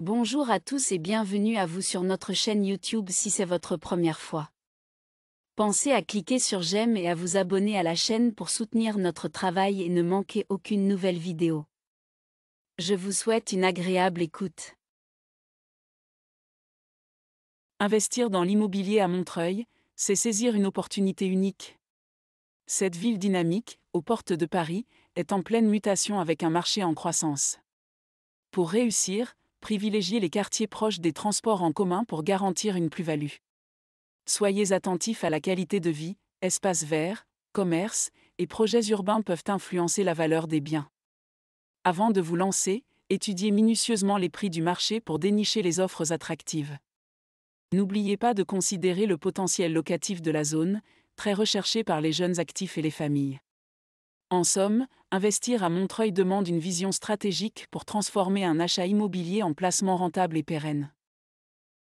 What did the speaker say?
Bonjour à tous et bienvenue à vous sur notre chaîne YouTube si c'est votre première fois. Pensez à cliquer sur j'aime et à vous abonner à la chaîne pour soutenir notre travail et ne manquer aucune nouvelle vidéo. Je vous souhaite une agréable écoute. Investir dans l'immobilier à Montreuil, c'est saisir une opportunité unique. Cette ville dynamique, aux portes de Paris, est en pleine mutation avec un marché en croissance. Pour réussir, privilégiez les quartiers proches des transports en commun pour garantir une plus-value. Soyez attentifs à la qualité de vie, espaces verts, commerces et projets urbains peuvent influencer la valeur des biens. Avant de vous lancer, étudiez minutieusement les prix du marché pour dénicher les offres attractives. N'oubliez pas de considérer le potentiel locatif de la zone, très recherché par les jeunes actifs et les familles. En somme, investir à Montreuil demande une vision stratégique pour transformer un achat immobilier en placement rentable et pérenne.